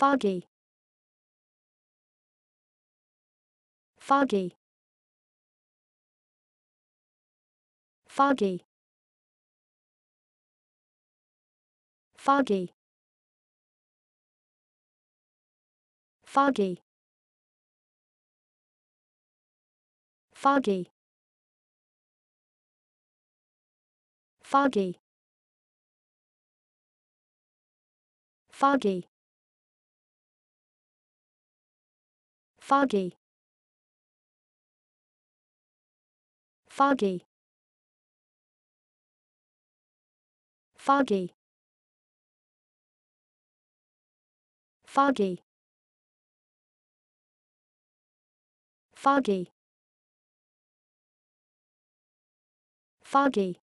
foggy foggy foggy foggy foggy foggy foggy foggy foggy foggy foggy foggy foggy foggy